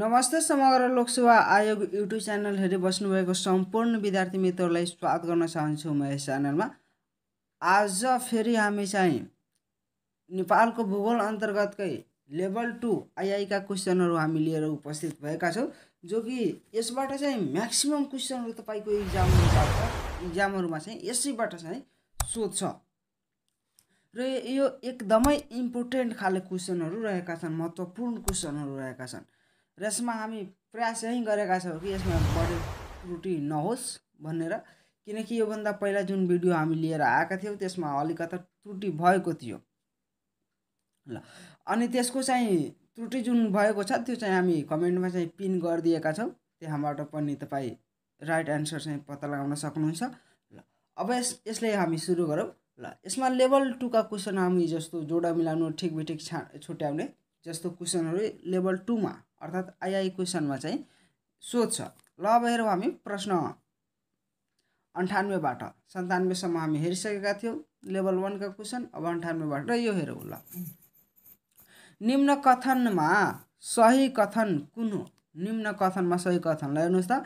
नमस्ते समग्र लोकसेवा आयोग युट्युब च्यानल हेरी बस्नुभएको सम्पूर्ण विद्यार्थी मित्रहरूलाई स्वागत गर्न चाहन्छु म यस च्यानलमा आज फेरि हामी चाहिँ नेपालको भूगोल अन्तर्गतकै लेभल टू आइआईका क्वेसनहरू हामी लिएर उपस्थित भएका छौँ जो कि यसबाट चाहिँ म्याक्सिमम् क्वेसनहरू तपाईँको इक्जाम इक्जामहरूमा चाहिँ यसैबाट चाहिँ सोध्छ र यो एकदमै इम्पोर्टेन्ट खाले क्वेसनहरू रहेका छन् महत्त्वपूर्ण क्वेसनहरू रहेका छन् र यसमा हामी प्रयास यहीँ गरेका छौँ कि यसमा बढी त्रुटि नहोस् भनेर किनकि योभन्दा पहिला जुन भिडियो हामी लिएर आएका थियौँ त्यसमा अलिकता त्रुटि भएको थियो ल अनि त्यसको चाहिँ त्रुटि जुन भएको छ त्यो चाहिँ हामी कमेन्टमा चाहिँ पिन गरिदिएका छौँ त्यहाँबाट पनि तपाईँ राइट एन्सर चाहिँ पत्ता लगाउन सक्नुहुन्छ ल अब यस यसले हामी सुरु गरौँ ल यसमा लेभल टूका क्वेसन हामी जस्तो जोडा मिलाउनु ठिक बिठिक छा छुट्याउने जस्तो क्वेसनहरू लेभल टूमा अर्थात् आइआई क्वेसनमा चाहिँ सोध्छ ल अब हेरौँ हामी प्रश्न अन्ठानब्बेबाट सन्तानब्बेसम्म हामी हेरिसकेका थियौँ लेभल वानका क्वेसन अब अन्ठानब्बेबाट यो हेरौँ ल निम्न कथनमा सही कथन कुन हो निम्न कथनमा सही कथन ल हेर्नुहोस् त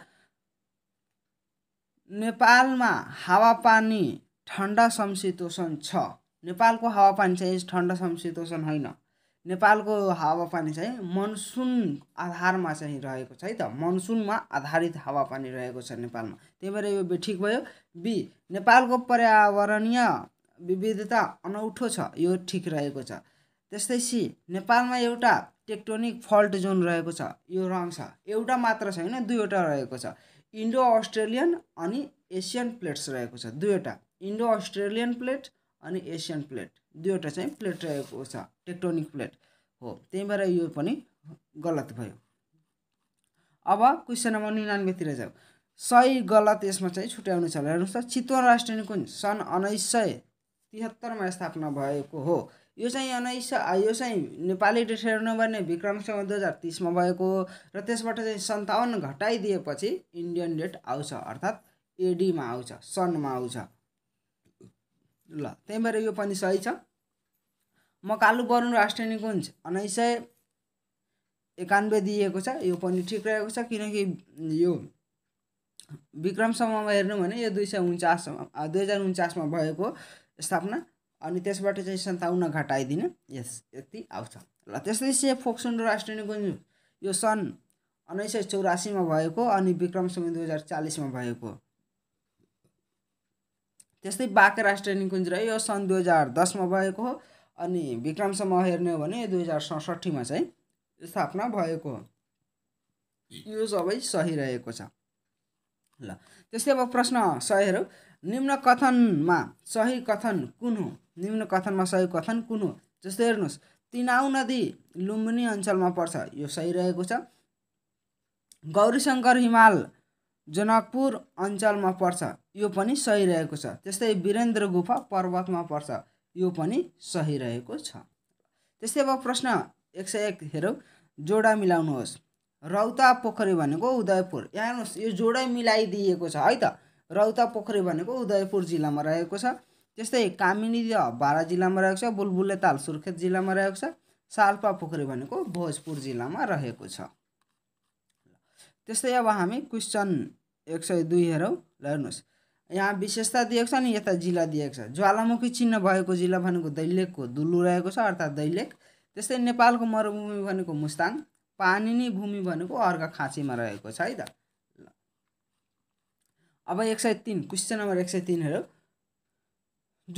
नेपालमा हावापानी ठन्डा समशीतोषण छ नेपालको हावापानी चाहिँ ठन्डा समशीतोषण होइन नेपालको हावापानी चाहिँ मनसुन आधारमा चाहिँ रहेको छ है त मनसुनमा आधारित हावापानी रहेको छ नेपालमा त्यही भएर यो बी ठिक भयो बी नेपालको पर्यावरणीय विविधता अनौठो छ यो ठिक रहेको छ त्यस्तै सी नेपालमा एउटा टेक्टोनिक फल्ट जोन रहेको छ यो रङ छ एउटा मात्र छैन दुईवटा रहेको छ इन्डो अस्ट्रेलियन अनि एसियन प्लेट्स रहेको छ दुईवटा इन्डो अस्ट्रेलियन प्लेट अनि एसियन प्लेट दुईवटा चाहिँ प्लेट रहेको छ टेक्टोनिक प्लेट हो त्यही भएर यो पनि गलत भयो अब क्वेसन नम्बर निनानब्बेतिर जाउँ सही गलत यसमा चाहिँ छुट्याउनु छ हेर्नुहोस् त चितवन राष्ट्रिय निकुञ्ज सन् उन्नाइस सय तिहत्तरमा स्थापना भएको हो यो चाहिँ उन्नाइस सय यो चाहिँ नेपाली डेट हेर्नुपर्ने विक्रमसँग दुई हजार तिसमा भएको हो र त्यसबाट चाहिँ सन्ताउन्न घटाइदिएपछि इन्डियन डेट आउँछ अर्थात् एडीमा आउँछ सनमा आउँछ ल त्यही भएर यो पनि सही छ म कालु वरुण राष्ट्रिय निकुञ्ज उन्नाइस सय एकानब्बे दिएको छ यो पनि ठिक रहेको छ किनकि यो विक्रमसम्ममा हेर्नु भने यो दुई सय उन्चासमा दुई हजार उन्चासमा भएको स्थापना अनि त्यसबाट चाहिँ सन्ताउन्न घटाइदिने यस यति आउँछ ल त्यस्तै से फोक्सुन्डो राष्ट्रिय निकुञ्ज यो सन् उन्नाइस सय चौरासीमा भएको अनि विक्रमसम्म दुई हजार चालिसमा भएको त्यस्तै बाक राष्ट्रिय निकुञ्ज रह्यो यो सन् दुई हजार दसमा भएको हो अनि विक्रमसम्म हेर्ने हो भने दुई हजार सडसठीमा चाहिँ स्थापना भएको हो यो सबै सही रहेको छ ल त्यस्तै अब प्रश्न सहीहरू निम्न कथनमा सही कथन कुन हो निम्न कथनमा सही कथन कुन हो जस्तै हेर्नुहोस् तिनाउ नदी लुम्बिनी अञ्चलमा पर्छ यो सही रहेको छ गौरीशङ्कर हिमाल जनकपुर अञ्चलमा पर्छ यो पनि सही रहेको छ त्यस्तै वीरेन्द्र गुफा पर्वतमा पर्छ यो पनि सही रहेको छ त्यस्तै अब प्रश्न एक सय एक हेरौँ जोडा मिलाउनुहोस् रौता पोखरी भनेको उदयपुर यहाँ हेर्नुहोस् यो जोडै मिलाइदिएको छ है त रौता पोखरी भनेको उदयपुर जिल्लामा रहेको छ त्यस्तै कामिनी बारा जिल्लामा रहेको छ बुलबुले ताल सुर्खेत जिल्लामा रहेको छ साल्पा पोखरी भनेको भोजपुर जिल्लामा रहेको छ त्यस्तै अब हामी क्वेसन एक सय दुई हेरौँ ल हेर्नुहोस् यहाँ विशेषता दिएको छ नि यता जिल्ला दिएको छ ज्वालामुखी चिन्ह भएको जिल्ला भनेको दैलेखको दुल्लु रहेको छ अर्थात् दैलेख त्यस्तै नेपालको मरुभूमि भनेको मुस्ताङ पानी भूमि भनेको अर्का खाँचीमा रहेको छ है त अब एक सय तिन क्वेसन नम्बर एक सय तिन हेरौँ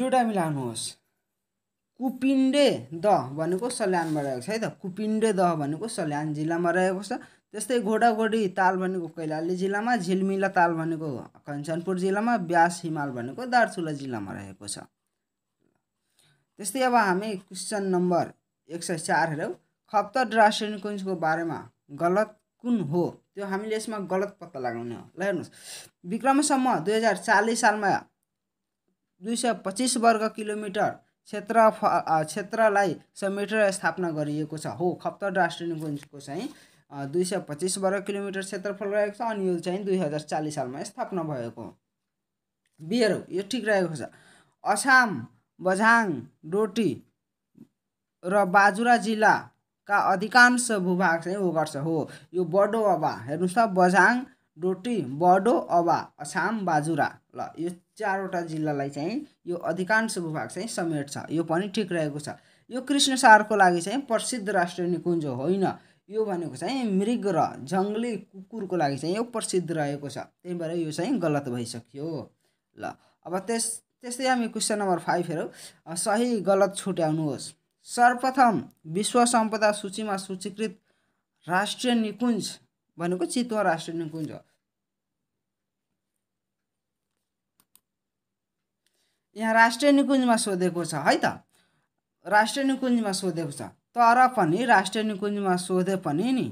जोडा मिलाउनुहोस् कुपिन्डे द भनेको सल्यानमा रहेको छ है त कुपिन्डे द भनेको सल्यान जिल्लामा रहेको छ त्यस्तै घोडाघोडी ताल भनेको कैलाली जिल्लामा झिलमिला ताल भनेको कञ्चनपुर जिल्लामा ब्यास हिमाल भनेको दार्चुला जिल्लामा रहेको छ त्यस्तै अब हामी क्वेसन नम्बर एक सय चार हेरौँ खप्तड राष्ट्रिय कुञ्जको बारेमा गलत कुन हो त्यो हामीले यसमा गलत पत्ता लगाउने हो ल हेर्नुहोस् विक्रमसम्म दुई हजार चालिस सालमा दुई सय पच्चिस वर्ग किलोमिटर क्षेत्र क्षेत्रलाई समेटेर स्थापना गरिएको छ हो खप्तड राष्ट्रिय कुञ्जको चाहिँ दुई सय पच्चिस वर्ग किलोमिटर क्षेत्रफल रहेको छ अनि यो चाहिँ दुई हजार चालिस सालमा स्थापना भएको बियर यो ठिक रहेको छ असाम बझाङ डोटी र बाजुरा जिल्लाका अधिकांश भूभाग चाहिँ गर्छ हो यो बडो अबा हेर्नुहोस् त बझाङ डोटी बडो अबा असाम बाजुरा ल यो चारवटा जिल्लालाई चाहिँ यो अधिकांश भूभाग चाहिँ समेट्छ यो पनि ठिक रहेको छ यो कृष्णसारको लागि चाहिँ प्रसिद्ध राष्ट्रिय निकुञ्ज होइन यो भनेको चाहिँ मृग र जङ्गली कुकुरको लागि चाहिँ यो प्रसिद्ध रहेको छ त्यही भएर यो चाहिँ गलत भइसक्यो ल अब त्यस त्यस्तै हामी क्वेसन नम्बर फाइभ हेरौँ सही गलत छुट्याउनुहोस् सर्वप्रथम विश्व सम्पदा सूचीमा सूचीकृत राष्ट्रिय निकुञ्ज भनेको चितवन राष्ट्रिय निकुञ्ज हो यहाँ राष्ट्रिय निकुञ्जमा सोधेको छ है त राष्ट्रिय निकुञ्जमा सोधेको छ तर पनि राष्ट्रिय निकुञ्जमा सोधे पनि नि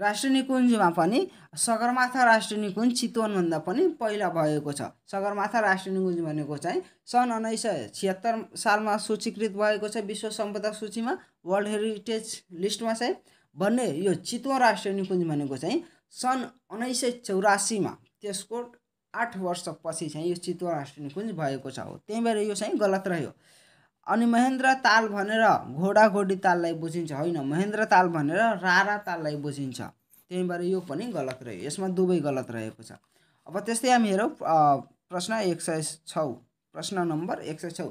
राष्ट्रिय निकुञ्जमा पनि सगरमाथा राष्ट्रिय निकुञ्ज चितवनभन्दा पनि पहिला भएको छ सगरमाथा राष्ट्रिय निकुञ्ज भनेको चाहिँ सन् उन्नाइस सय छिहत्तर सालमा सूचीकृत भएको छ विश्व सम्पदा सूचीमा वर्ल्ड हेरिटेज लिस्टमा चाहिँ भन्ने यो चितवन राष्ट्रिय निकुञ्ज भनेको चाहिँ सन् उन्नाइस सय चौरासीमा त्यसको आठ वर्षपछि चाहिँ यो चितवन राष्ट्रिय निकुञ्ज भएको छ हो त्यही भएर यो चाहिँ गलत रह्यो अनि महेन्द्र ताल भनेर घोडा घोडी ताललाई बुझिन्छ होइन महेन्द्र ताल भनेर रारा ताललाई बुझिन्छ त्यही भएर यो पनि गलत रह्यो यसमा दुवै गलत रहेको छ अब त्यस्तै हामी हेरौँ प्रश्न एक सय छौ प्रश्न नम्बर एक सय छौ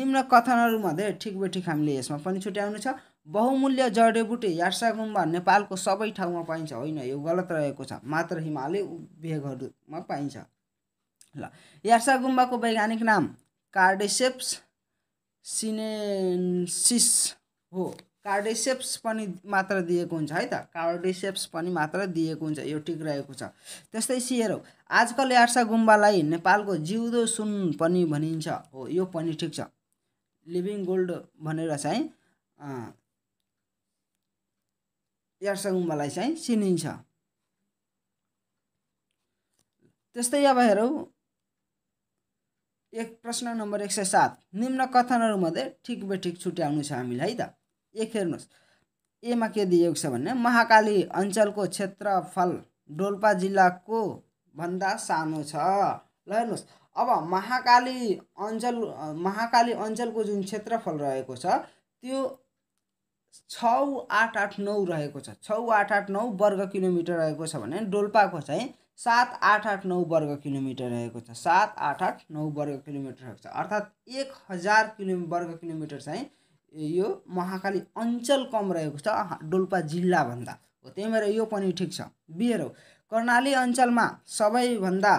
निम्न कथनहरूमध्ये ठिक बेठिक हामीले यसमा पनि छुट्याउनु छ बहुमूल्य जडेबुटी यार्सा गुम्बा नेपालको सबै ठाउँमा पाइन्छ होइन यो गलत रहेको छ मात्र हिमालय भेगहरूमा पाइन्छ ल यार्सा गुम्बाको वैज्ञानिक नाम कार्डेसेप्स सिनेन्सिस हो कार्डेसेप्स पनि मात्र दिएको हुन्छ है त कार्डेसेप्स पनि मात्र दिएको हुन्छ यो ठिक रहेको छ त्यस्तै सिहेरौ आजकल यार्सा गुम्बालाई नेपालको जिउँदो सुन पनि भनिन्छ हो यो पनि ठिक छ लिभिङ गोल्ड भनेर चाहिँ यार्सा गुम्बालाई चाहिँ चिनिन्छ त्यस्तै अब हेरौँ एक प्रश्न नम्बर एक सय सात निम्न कथनहरूमध्ये ठिक बेठिक छुट्याउनु छ हामीलाई त एक हेर्नुहोस् एमा के दिएको छ भने महाकाली अञ्चलको क्षेत्रफल डोल्पा जिल्लाको भन्दा सानो छ ल हेर्नुहोस् अब महाकाली अञ्चल महाकाली अञ्चलको जुन क्षेत्रफल रहेको छ त्यो छ आठ आठ नौ रहेको छ आठ आठ नौ वर्ग किलोमिटर रहेको छ भने डोल्पाको चाहिँ सात आठ आठ नौ वर्ग किलोमिटर रहेको छ सात आठ आठ नौ वर्ग किलोमिटर रहेको छ अर्थात् एक हजार किलो वर्ग किलोमिटर चाहिँ यो महाकाली अञ्चल कम रहेको छ डोल्पा जिल्लाभन्दा हो त्यही भएर यो पनि ठिक छ बिहेरो कर्णाली अञ्चलमा सबैभन्दा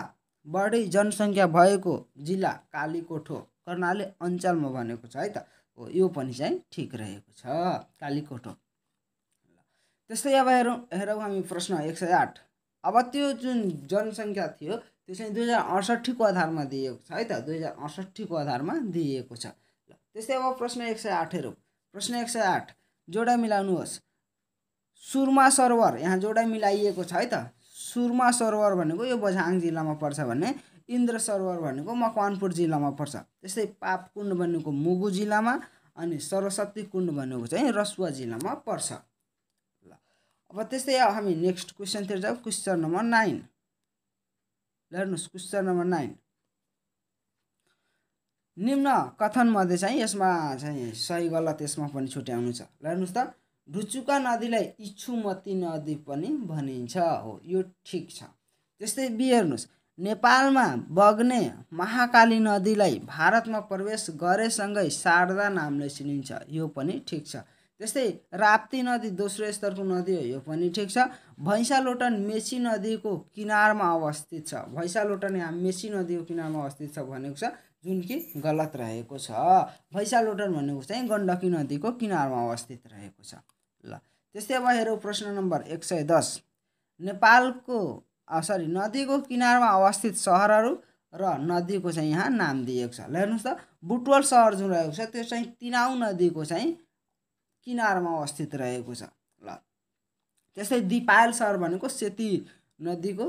बढी जनसङ्ख्या भएको जिल्ला कालीकोट हो कर्णाली अञ्चलमा भनेको छ है त हो यो पनि चाहिँ ठिक रहेको छ कालीकोट हो त्यस्तै अब हेरौँ हेरौँ हामी प्रश्न एक सय आठ अब त्यो जुन जनसङ्ख्या थियो त्यो चाहिँ दुई हजार अडसट्ठीको आधारमा दिइएको छ है त दुई हजार अडसट्ठीको आधारमा दिइएको छ ल त्यस्तै अब प्रश्न एक सय आठहरू प्रश्न एक सय आठ जोडा मिलाउनुहोस् सुरमा सरोवर यहाँ जोडा मिलाइएको छ है त सुरमा सरोवर भनेको यो बझाङ जिल्लामा पर्छ भने इन्द्र सरोवर भनेको मकवानपुर जिल्लामा पर्छ त्यस्तै पापकुण्ड भनेको मुगु जिल्लामा अनि सरस्वती कुण्ड भनेको चाहिँ रसुवा जिल्लामा पर्छ अब त्यस्तै अब हामी नेक्स्ट क्वेसनतिर जाउँ क्वेसन नम्बर नाइन ल हेर्नुहोस् क्वेसन नम्बर नाइन निम्न कथनमध्ये चाहिँ यसमा चाहिँ सही गलत यसमा पनि छुट्याउनु छ ल हेर्नुहोस् त ढुचुका नदीलाई इच्छुमती नदी पनि भनिन्छ हो यो ठिक छ त्यस्तै बी हेर्नुहोस् नेपालमा बग्ने महाकाली नदीलाई भारतमा प्रवेश गरेसँगै शारदा नामले चिनिन्छ यो पनि ठिक छ त्यस्तै राप्ती नदी दोस्रो स्तरको नदी हो यो पनि ठिक छ भैँसालोटन मेसी नदीको किनारमा अवस्थित छ भैँसालोटन यहाँ मेची नदीको किनारमा अवस्थित छ भनेको छ जुन कि गलत रहेको छ भैँसालोटन भनेको चाहिँ गण्डकी नदीको किनारमा अवस्थित रहेको छ ल त्यस्तै अब हेरौँ प्रश्न नम्बर एक सय दस नेपालको सरी नदीको किनारमा अवस्थित सहरहरू र नदीको चाहिँ यहाँ नाम दिएको छ ल हेर्नुहोस् त बुटवल सहर जुन रहेको छ त्यो चाहिँ तिनाउ नदीको चाहिँ किनारमा अवस्थित रहेको छ ल त्यस्तै दिपायल सहर भनेको सेती नदीको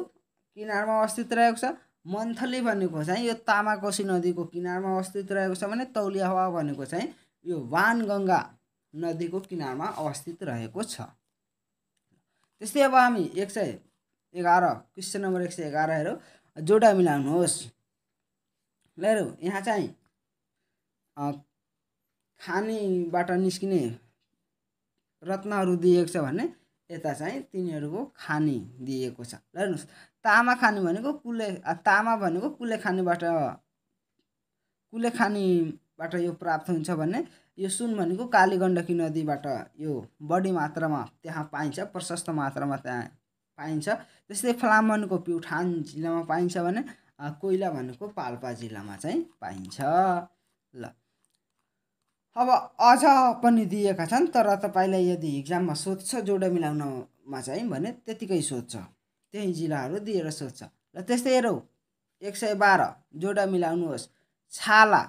किनारमा अवस्थित रहेको छ मन्थली भनेको चाहिँ यो तामाकोसी नदीको किनारमा अवस्थित रहेको छ भने तौलियावा भनेको चाहिँ यो वान गङ्गा नदीको किनारमा अवस्थित रहेको छ त्यस्तै अब हामी एक सय एघार क्वेसन नम्बर एक सय एघार हेरौँ जोडा मिलाउनुहोस् ल हेरौँ यहाँ चाहिँ खानीबाट निस्किने रत्नहरू दिएको छ भने यता चाहिँ तिनीहरूको खानी दिएको छ ल हेर्नुहोस् तामा खानी भनेको कुले तामा भनेको कुले खानीबाट कुले खानीबाट यो प्राप्त हुन्छ भने यो सुन भनेको काली गण्डकी नदीबाट यो बढी मात्रामा त्यहाँ पाइन्छ प्रशस्त मात्रामा त्यहाँ पाइन्छ त्यस्तै फलाम प्युठान जिल्लामा पाइन्छ भने कोइला भनेको पाल्पा जिल्लामा चाहिँ पाइन्छ ल अब अझ पनि दिएका छन् तर तपाईँलाई यदि इक्जाममा सोध्छ जोडा मिलाउनमा चाहिँ भने त्यतिकै सोध्छ त्यही जिल्लाहरू दिएर सोध्छ र त्यस्तै हेरौँ एक सय बाह्र जोडा मिलाउनुहोस् छाला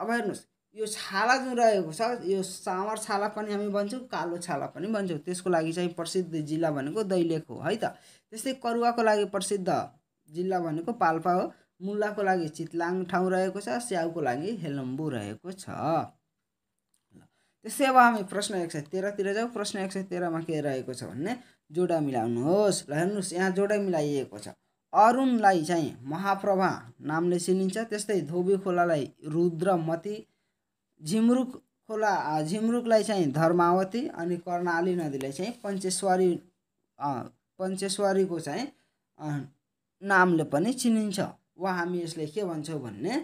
अब हेर्नुहोस् यो छाला जुन रहेको छ यो सामर छाला पनि हामी भन्छौँ कालो छाला पनि भन्छौँ त्यसको लागि चाहिँ प्रसिद्ध जिल्ला भनेको दैलेख हो है त त्यस्तै करुवाको लागि प्रसिद्ध जिल्ला भनेको पाल्पा हो मुल्लाको लागि चितलाङ ठाउँ रहेको छ स्याउको लागि हेलम्बु रहेको छ त्यसै अब हामी प्रश्न एक सय तेह्रतिर जाउँ प्रश्न एक सय तेह्रमा के रहेको छ भन्ने जोडा मिलाउनुहोस् ल हेर्नुहोस् यहाँ जोडा मिलाइएको छ अरुणलाई चाहिँ महाप्रभा नामले चिनिन्छ त्यस्तै धोबी खोलालाई रुद्रमती झिमरुक खोला झिमरुकलाई चाहिँ धर्मावती अनि कर्णाली नदीलाई चाहिँ पञ्चेश्वरी पञ्चेश्वरीको चाहिँ नामले पनि चिनिन्छ वा हामी यसले के भन्छौँ भन्ने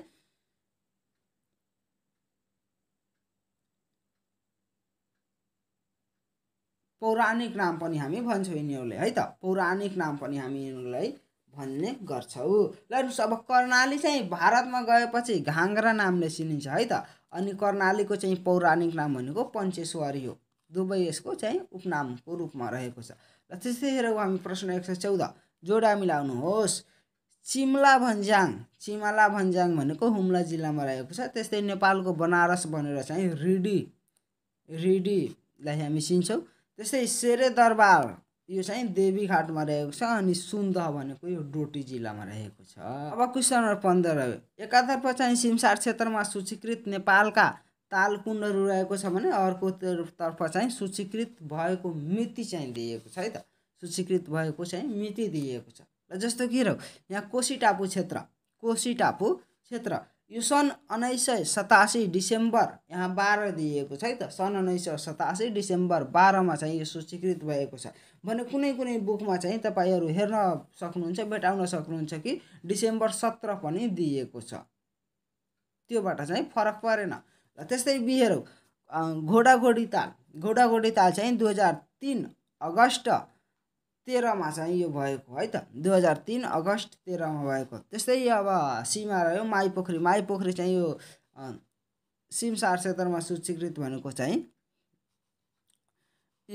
पौराणिक नाम पनि हामी भन्छौँ यिनीहरूले है त पौराणिक नाम पनि हामी यिनीहरूलाई भन्ने गर्छौँ ल हेर्नुहोस् अब कर्णाली चाहिँ भारतमा गएपछि घाङ्ग्रा नामले चिनिन्छ है त अनि कर्णालीको चाहिँ पौराणिक नाम भनेको पञ्चेश्वरी हो दुवै यसको चाहिँ उपनामको रूपमा रहेको छ र त्यस्तै हामी प्रश्न एक सय चौध जोडा मिलाउनुहोस् चिम्ला भन्ज्याङ चिमाला भन्ज्याङ भनेको हुम्ला जिल्लामा रहेको छ त्यस्तै नेपालको बनारस भनेर चाहिँ रिडी रिडीलाई हामी चिन्छौँ त्यस्तै सेरे दरबार यो चाहिँ देवीघाटमा रहेको छ अनि सुन्दह भनेको यो डोटी जिल्लामा रहेको छ अब क्वेसन नम्बर पन्ध्र एकातर्फ चाहिँ सिमसार क्षेत्रमा सूचीकृत नेपालका तालकुण्डहरू रहेको छ भने अर्कोतर्फ चाहिँ सूचीकृत भएको मिति चाहिँ दिएको छ है त सूचीकृत भएको चाहिँ मिति दिएको छ र जस्तो के र यहाँ कोसी टापु क्षेत्र कोसी टापु क्षेत्र यो सन् उन्नाइस सय सतासी डिसेम्बर यहाँ बाह्र दिएको छ है त सन् उन्नाइस सय सतासी डिसेम्बर बाह्रमा चाहिँ यो सूचीकृत भएको छ भने कुनै कुनै बुकमा चाहिँ तपाईँहरू हेर्न सक्नुहुन्छ भेटाउन सक्नुहुन्छ कि डिसेम्बर सत्र पनि दिएको छ त्योबाट चाहिँ फरक परेन र त्यस्तै बिहेहरू घोडाघोडी ताल घोडी ताल चाहिँ दुई हजार तिन अगस्त तेह्रमा चाहिँ यो भएको है त दुई हजार तिन अगस्त तेह्रमा भएको त्यस्तै अब सीमा रह्यो माई पोखरी चाहिँ यो सिमसार क्षेत्रमा सूचीकृत भनेको चाहिँ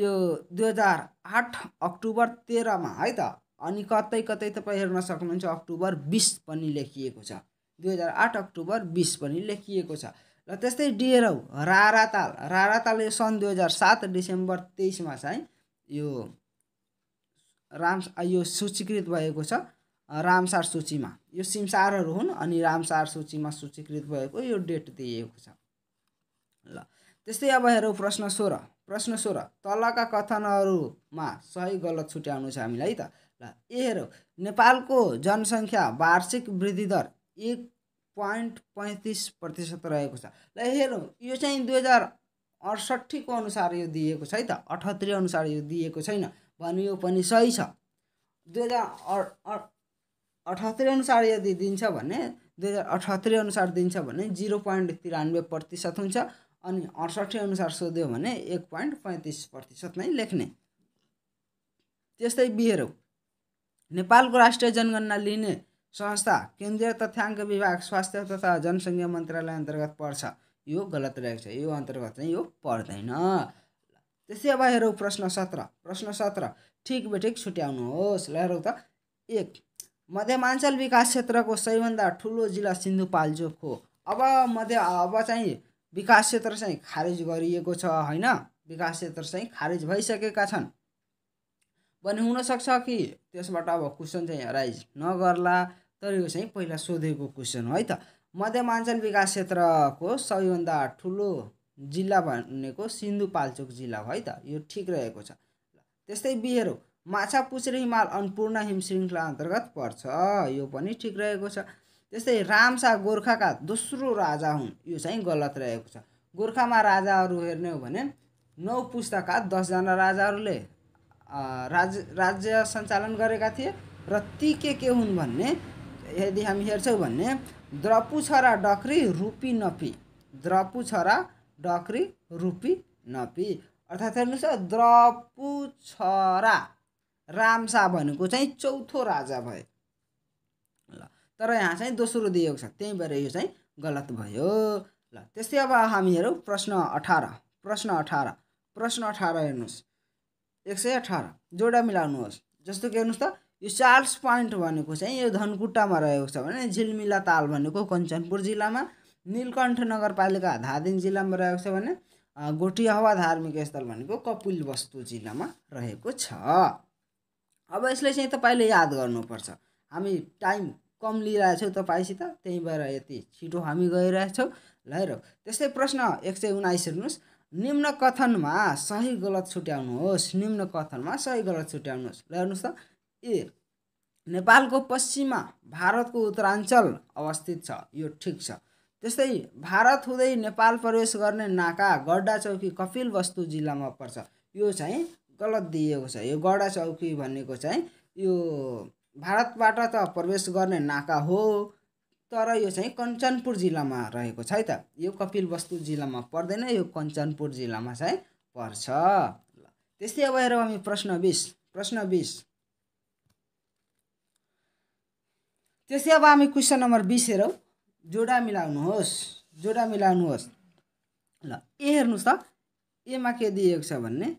यो दुई हजार आठ अक्टोबर तेह्रमा है त अनि कतै कतै तपाईँ हेर्न सक्नुहुन्छ अक्टोबर बिस पनि लेखिएको छ दुई हजार आठ अक्टोबर बिस पनि लेखिएको छ र त्यस्तै डेरौ राराताल राराताल यो सन् दुई हजार सात डिसेम्बर तेइसमा चाहिँ यो राम यो सूचीकृत भएको छ रामसार सूचीमा यो सिमसारहरू हुन् अनि रामसार सूचीमा सूचीकृत भएको यो डेट दिइएको छ ल त्यस्तै अब हेरौँ प्रश्न सोह्र प्रश्न सोह्र तलका कथनहरूमा सही गलत छुट्याउनु छ हामीलाई त ल ए हेरौँ नेपालको जनसङ्ख्या वार्षिक वृद्धि दर एक पोइन्ट पैँतिस प्रतिशत रहेको छ ल हेरौँ यो चाहिँ दुई हजार अडसट्ठीको अनुसार यो दिएको छ है त अठहत्तरी अनुसार यो दिएको छैन यो पनि सही छ दुई हजार अठहत्तरी अनुसार यदि दिन्छ भने दुई हजार अठहत्तरी अनुसार दिन्छ भने जिरो पोइन्ट तिरानब्बे प्रतिशत हुन्छ अनि अठसट्ठी अनुसार सोध्यो भने एक पोइन्ट पैँतिस प्रतिशत नै लेख्ने त्यस्तै बिहेरो नेपालको राष्ट्रिय जनगणना लिने संस्था केन्द्रीय तथ्याङ्क विभाग स्वास्थ्य तथा जनसङ्ख्या मन्त्रालय अन्तर्गत पर्छ यो गलत रहेको छ यो अन्तर्गत चाहिँ यो पर्दैन त्यसै अब हेरौँ प्रश्न सत्र प्रश्न सत्र ठिक बेठिक छुट्याउनुहोस् ल हेरौँ त एक मध्यमाञ्चल विकास क्षेत्रको सबैभन्दा ठुलो जिल्ला सिन्धुपाल्चोक हो अब मध्य अब चाहिँ विकास क्षेत्र चाहिँ खारेज गरिएको छ होइन विकास क्षेत्र चाहिँ खारेज भइसकेका छन् भने हुनसक्छ कि त्यसबाट अब क्वेसन चाहिँ राइज नगर्ला तर यो चाहिँ पहिला सोधेको क्वेसन हो है त मध्यमाञ्चल विकास क्षेत्रको सबैभन्दा ठुलो जिल्ला भनेको सिन्धुपाल्चोक जिल्ला हो है त यो ठिक रहेको छ त्यस्तै बिहेरो माछापुच्छ्रे हिमाल अन्नपूर्ण हिम श्रृङ्खला अन्तर्गत पर्छ यो पनि ठिक रहेको छ त्यस्तै रामसा गोर्खाका दोस्रो राजा हुन् यो चाहिँ गलत रहेको छ गोर्खामा राजाहरू हेर्ने हो भने नौ पुस्ताका दसजना राजाहरूले राज राज्य सञ्चालन गरेका थिए र ती के के हुन् भन्ने यदि हामी हेर्छौँ भने द्रपु छोरा डक्री रुपी नपी द्रपु छोरा डक्री रुपी नपी अर्थात् हेर्नुहोस् त द्रपु छरा रामसा भनेको चाहिँ चौथो राजा भए ल तर यहाँ चाहिँ दोस्रो दिएको छ त्यही भएर यो चाहिँ गलत भयो ल त्यस्तै अब हामी हेरौँ प्रश्न अठार प्रश्न अठार प्रश्न अठार हेर्नुहोस् एक सय अठार जोडा मिलाउनुहोस् जस्तो कि हेर्नुहोस् त यो चार्ल्स पोइन्ट भनेको चाहिँ यो धनकुट्टामा रहेको छ भने झिलमिला ताल भनेको कञ्चनपुर जिल्लामा नीलकण्ठ नगरपालिका धादिङ जिल्लामा रहेको छ भने गोटियावा धार्मिक स्थल भनेको कपिल वस्तु जिल्लामा रहेको छ अब यसलाई चाहिँ तपाईँले याद गर्नुपर्छ हामी टाइम कम लिइरहेछौँ तपाईँसित त्यही भएर यति छिटो हामी गइरहेछौँ ल त्यस्तै प्रश्न एक सय उन्नाइस हेर्नुहोस् निम्न कथनमा सही गलत छुट्याउनुहोस् निम्न कथनमा सही गलत छुट्याउनुहोस् ल हेर्नुहोस् त ए नेपालको पश्चिममा भारतको उत्तराञ्चल अवस्थित छ यो ठिक छ त्यस्तै भारत हुँदै नेपाल प्रवेश गर्ने नाका गड्डा चौकी कपिल वस्तु जिल्लामा पर्छ यो चाहिँ गलत दिएको छ यो गड्डा चौकी भनेको चाहिँ यो भारतबाट त प्रवेश गर्ने नाका हो तर यो चाहिँ कञ्चनपुर जिल्लामा रहेको छ है त यो कपिल वस्तु जिल्लामा पर्दैन यो कञ्चनपुर जिल्लामा चाहिँ पर्छ त्यस्तै अब हेरौँ हामी प्रश्न बिस प्रश्न बिस त्यस्तै अब हामी क्वेसन नम्बर बिस हेरौँ जोडा मिलाउनुहोस् जोडा मिलाउनुहोस् ल ए हेर्नुहोस् त एमा के दिएको छ भने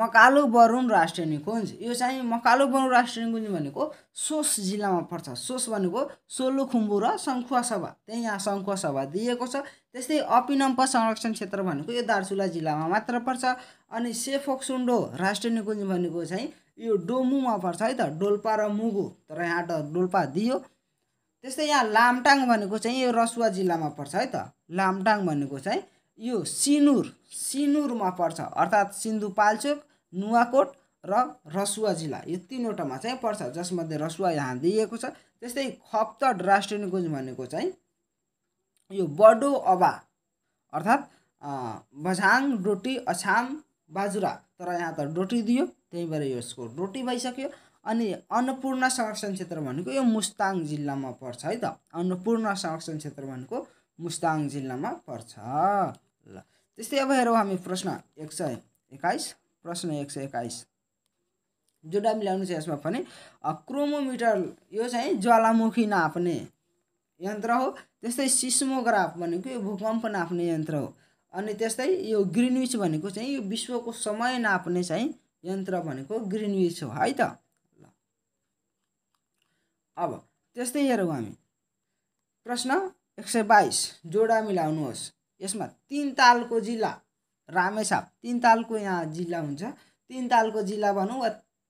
मकालो बरुण राष्ट्रिय निकुञ्ज यो चाहिँ मकालो बरुण राष्ट्रिय निकुञ्ज भनेको सोस जिल्लामा पर्छ सोस भनेको सोलुखुम्बु र सङ्खुवा सभा त्यही यहाँ सङ्खुवा सभा दिएको छ त्यस्तै अपिनम्प संरक्षण क्षेत्र भनेको यो दार्चुला जिल्लामा मात्र पर्छ अनि सेफोक्सुन्डो राष्ट्रिय निकुञ्ज भनेको चाहिँ यो डोमुमा पर्छ है त डोल्पा र मुगु तर यहाँ त डोल्पा दियो त्यस्तै यहाँ लामटाङ भनेको चाहिँ यो रसुवा जिल्लामा पर्छ है त लामटाङ भनेको चाहिँ यो सिनुर सिनुरमा पर्छ अर्थात् सिन्धुपाल्चोक नुवाकोट र रसुवा जिल्ला यो तिनवटामा चाहिँ पर्छ जसमध्ये रसुवा यहाँ दिइएको छ त्यस्तै खप्तड राष्ट्रिय निकुञ्ज भनेको चाहिँ यो बडो अबा अर्थात् बझाङ डोटी अछाम बाजुरा तर यहाँ त डोटी दियो त्यही भएर यसको डोटी भइसक्यो अनि अन्नपूर्ण संरक्षण क्षेत्र भनेको यो मुस्ताङ जिल्लामा पर्छ है त अन्नपूर्ण संरक्षण क्षेत्र भनेको मुस्ताङ जिल्लामा पर्छ त्यस्तै अब हेरौँ हामी प्रश्न एक सय एक्काइस प्रश्न एक सय एक्काइस जोडा मिलाउनु छ यसमा पनि क्रोमोमिटर यो चाहिँ ज्वालामुखी नाप्ने यन्त्र हो त्यस्तै सिस्मोग्राफ भनेको यो भूकम्प नाप्ने यन्त्र हो अनि त्यस्तै यो ग्रिनविच भनेको चाहिँ यो विश्वको समय नाप्ने चाहिँ यन्त्र भनेको ग्रिनविच हो है त ल अब त्यस्तै हेरौँ हामी प्रश्न एक सय बाइस जोडा मिलाउनुहोस् यसमा तिन तालको जिल्ला रामेसाप तिन तालको यहाँ जिल्ला हुन्छ तिन तालको जिल्ला भनौँ वा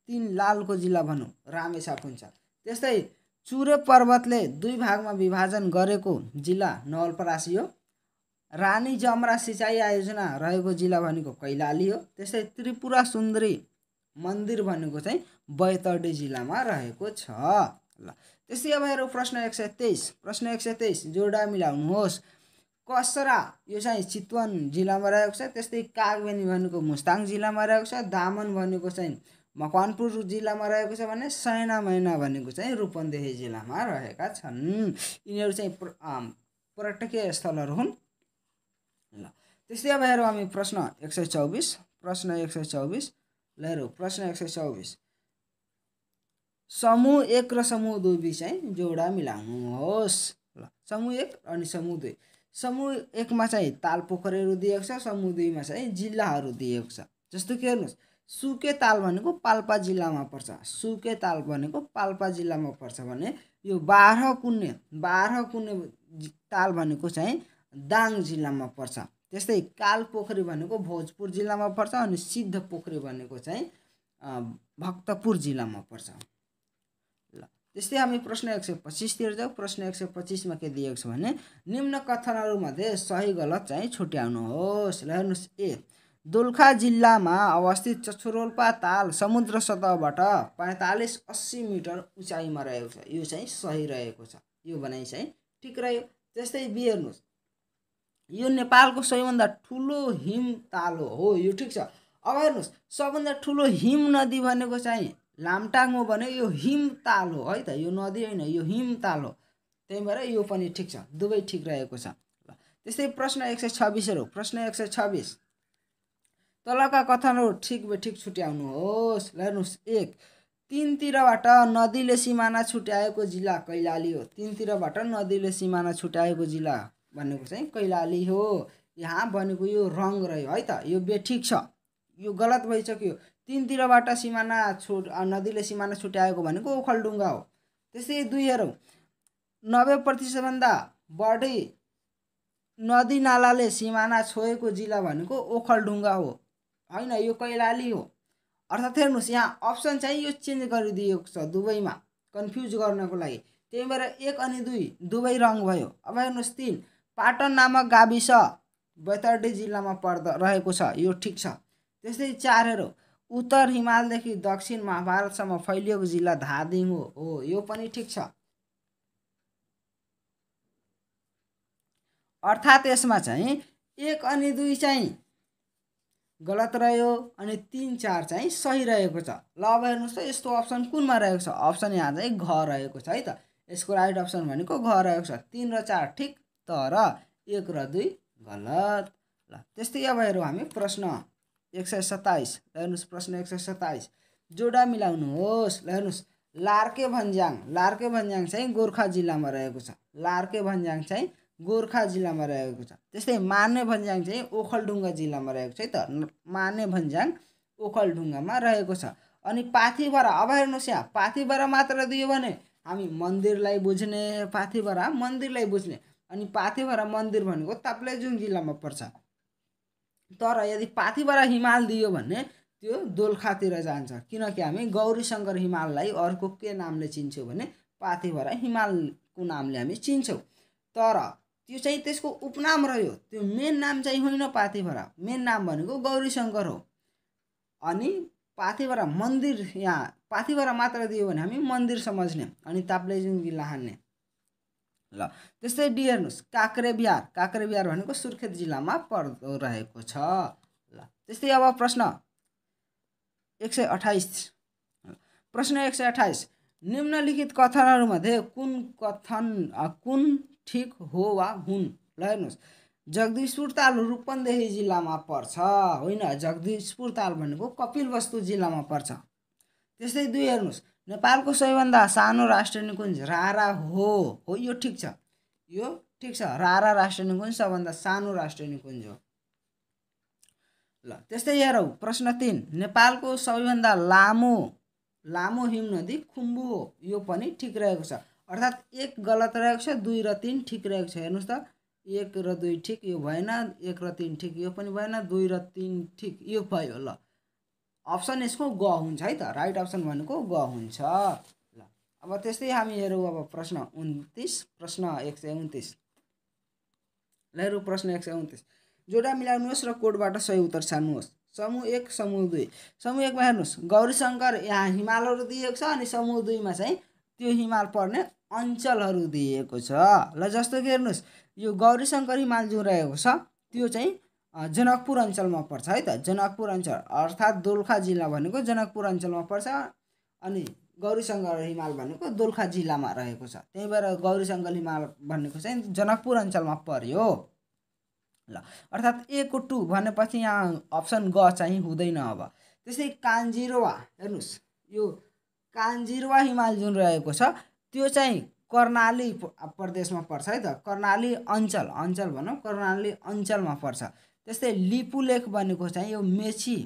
तिन लालको जिल्ला भनौँ रामेसाप हुन्छ त्यस्तै चुरे पर्वतले दुई भागमा विभाजन गरेको जिल्ला नवलपरासी हो रानी जमरा सिँचाइ आयोजना रहेको जिल्ला भनेको कैलाली हो त्यस्तै त्रिपुरा सुन्दरी मन्दिर भनेको चाहिँ बैतडी जिल्लामा रहेको छ ल त्यस्तै अब हेरौँ प्रश्न एक सय तेइस प्रश्न एक सय तेइस जोडा मिलाउनुहोस् कसरा यो चाहिँ चितवन जिल्लामा रहेको छ त्यस्तै कागबेनी भनेको मुस्ताङ जिल्लामा रहेको छ दामन भनेको चाहिँ मकवानपुर जिल्लामा रहेको छ भने सैना मैना भनेको चाहिँ रूपन्देही जिल्लामा रहेका छन् यिनीहरू चाहिँ पर्यटकीय स्थलहरू हुन् ल त्यस्तै अब हेरौँ हामी प्रश्न एक सय चौबिस प्रश्न एक सय चौबिस ल हेरौँ प्रश्न एक सय चौबिस समूह एक र समूह दुई बिच चाहिँ जोडा मिलाउनुहोस् ल समूह एक अनि समूह दुई समूह एकमा चाहिँ ताल पोखरीहरू दिएको छ समूह दुईमा चाहिँ जिल्लाहरू दिएको छ जस्तो के हेर्नुहोस् सुके ताल भनेको पाल्पा जिल्लामा पर्छ सुके ताल भनेको पाल्पा जिल्लामा पर्छ भने यो बाह्र कुन्ने बाह्र कुन्ने ताल भनेको चाहिँ दाङ जिल्लामा पर्छ त्यस्तै काल पोखरी भनेको भोजपुर जिल्लामा पर्छ अनि सिद्ध पोखरी भनेको चाहिँ भक्तपुर जिल्लामा पर्छ त्यस्तै हामी प्रश्न एक सय पच्चिसतिर जाउँ प्रश्न एक सय पच्चिसमा के दिएको छ भने निम्न कथनहरूमध्ये सही गलत चाहिँ छुट्याउनुहोस् ल हेर्नुहोस् ए दोलखा जिल्लामा अवस्थित चछुरोल्पा ताल समुद्र सतहबाट पैँतालिस अस्सी मिटर उचाइमा रहेको छ यो चाहिँ सही रहेको छ यो भनाइ चाहिँ ठिक रह्यो त्यस्तै बि हेर्नुहोस् यो नेपालको सबैभन्दा ठुलो हिम ताल हो यो ठिक छ अब हेर्नुहोस् सबभन्दा ठुलो हिम नदी भनेको चाहिँ लामटाङ हो भने यो हिम ताल हो है त यो नदी होइन यो हिम ताल हो त्यही भएर यो पनि ठिक छ दुवै ठिक रहेको छ ल त्यस्तै प्रश्न एक सय छब्बिसहरू प्रश्न एक सय छब्बिस तलका कथनहरू ठिक बे ठिक छुट्याउनुहोस् हेर्नुहोस् एक तिनतिरबाट नदीले सिमाना छुट्याएको जिल्ला कैलाली हो तिनतिरबाट नदीले सिमाना छुट्याएको जिल्ला भनेको चाहिँ कैलाली हो यहाँ भनेको यो रङ रह्यो है त यो बेठिक छ यो गलत भइसक्यो तिनतिरबाट सिमाना छु नदीले सिमाना छुट्याएको भनेको ओखलडुङ्गा हो त्यस्तै दुई हेरौँ नब्बे प्रतिशतभन्दा बढी नदी नालाले सिमाना छोएको जिल्ला भनेको ओखलढुङ्गा हो होइन यो कैलाली हो अर्थात् हेर्नुहोस् यहाँ अप्सन चाहिँ यो चेन्ज गरिदिएको छ दुबईमा कन्फ्युज गर्नको लागि त्यही भएर एक अनि दुई दुबई रङ भयो अब हेर्नुहोस् तिन पाटन नामक गाविस बैतडी जिल्लामा पर्द रहेको छ यो ठिक छ त्यस्तै चार उत्तर हिमालदेखि दक्षिण महाभारतसम्म फैलिएको जिल्ला धादिङ हो यो पनि ठिक छ अर्थात् यसमा चाहिँ एक अनि दुई चाहिँ गलत रह्यो अनि तिन चार चाहिँ सही रहेको छ ल अब हेर्नुहोस् त यस्तो अप्सन कुनमा रहेको छ अप्सन यहाँ चाहिँ घ रहेको छ है त यसको राइट अप्सन भनेको घ रहेको छ तिन र चार ठिक तर एक र दुई गलत ल त्यस्तै अब हेरौँ हामी प्रश्न एक सय सत्ताइस ल हेर्नुहोस् प्रश्न एक सय सत्ताइस जोडा मिलाउनुहोस् ल हेर्नुहोस् लार्के भन्ज्याङ लार्के भन्ज्याङ चाहिँ गोर्खा जिल्लामा रहेको छ लार्के भन्ज्याङ चाहिँ गोर्खा जिल्लामा रहेको छ त्यस्तै माने भन्ज्याङ चाहिँ ओखलढुङ्गा जिल्लामा रहेको छ है त माने भन्ज्याङ ओखलढुङ्गामा रहेको छ अनि पाथिभरा अब हेर्नुहोस् यहाँ पाथिभरा मात्र दियो भने हामी मन्दिरलाई बुझ्ने पाथिभरा मन्दिरलाई बुझ्ने अनि पाथिभरा मन्दिर भनेको ताप्लेजुङ जिल्लामा पर्छ तर यदि पाथीबाट हिमाल दियो भने त्यो दोलखातिर जान्छ किनकि हामी गौरी शङ्कर हिमाललाई अर्को के नामले चिन्छौँ भने पाथीभरा हिमालको नामले हामी चिन्छौँ तर त्यो चाहिँ त्यसको उपनाम रह्यो त्यो मेन नाम चाहिँ होइन पाथीभरा मेन नाम भनेको गौरी शङ्कर हो अनि पाथीभरा मन्दिर यहाँ पाथीभरा मात्र दियो भने हामी मन्दिर सम्झ्ने अनि ताप्लेजुङ जिल्ला हान्ने ल त्यस्तै डी हेर्नुहोस् काक्रे बिहार बिहार भनेको सुर्खेत जिल्लामा पर्दो रहेको छ ल त्यस्तै अब प्रश्न एक सय अठाइस प्रश्न एक सय अठाइस निम्नलिखित कथनहरूमध्ये कुन कथन कुन ठिक हो वा हुन् ल हेर्नुहोस् जगदीशपुर ताल रूपन्देही जिल्लामा पर्छ होइन जगदीशपुर ताल भनेको कपिलवस्तु जिल्लामा पर्छ त्यस्तै दुई हेर्नुहोस् नेपालको सबैभन्दा सानो राष्ट्रिय निकुञ्ज रारा हो हो यो ठिक छ यो ठिक छ रारा राष्ट्र निकुञ्ज सबभन्दा सानो राष्ट्र निकुञ्ज हो ल त्यस्तै हेरौँ प्रश्न तिन नेपालको सबैभन्दा लामो लामो हिम नदी खुम्बु हो यो पनि ठिक रहेको छ अर्थात् एक गलत रहेको छ दुई र तिन ठिक रहेको छ हेर्नुहोस् त एक र दुई ठिक यो भएन एक र तिन ठिक यो पनि भएन दुई र तिन ठिक यो भयो ल अप्सन यसको ग हुन्छ है त राइट अप्सन भनेको ग हुन्छ ल अब त्यस्तै हामी हेरौँ अब प्रश्न उन्तिस प्रश्न एक सय उन्तिस ल हेरौँ प्रश्न एक सय उन्तिस जोडा मिलाउनुहोस् र कोडबाट सही उत्तर छान्नुहोस् समूह एक समूह दुई समूह एकमा हेर्नुहोस् गौरी शङ्कर यहाँ हिमालहरू दिएको छ अनि समूह दुईमा चाहिँ त्यो हिमाल पर्ने अञ्चलहरू दिएको छ ल जस्तो कि हेर्नुहोस् यो गौरी शङ्कर हिमाल जुन रहेको छ त्यो चाहिँ जनकपुर अञ्चलमा पर्छ है त जनकपुर अञ्चल अर्थात् दोलखा जिल्ला भनेको जनकपुर अञ्चलमा पर्छ अनि गौरीशङ्कर हिमाल भनेको दोलखा जिल्लामा रहेको छ त्यही भएर गौरीशङ्कर हिमाल भनेको चाहिँ जनकपुर अञ्चलमा पर्यो ल अर्थात् ए को टु भनेपछि यहाँ अप्सन ग चाहिँ हुँदैन अब त्यस्तै कान्जिरोवा हेर्नुहोस् यो कान्जिरोवा हिमाल जुन रहेको छ त्यो चाहिँ कर्णाली प्रदेशमा पर्छ है त कर्णाली अञ्चल अञ्चल भनौँ कर्णाली अञ्चलमा पर्छ त्यस्तै लिपुलेख भनेको चाहिँ यो मेची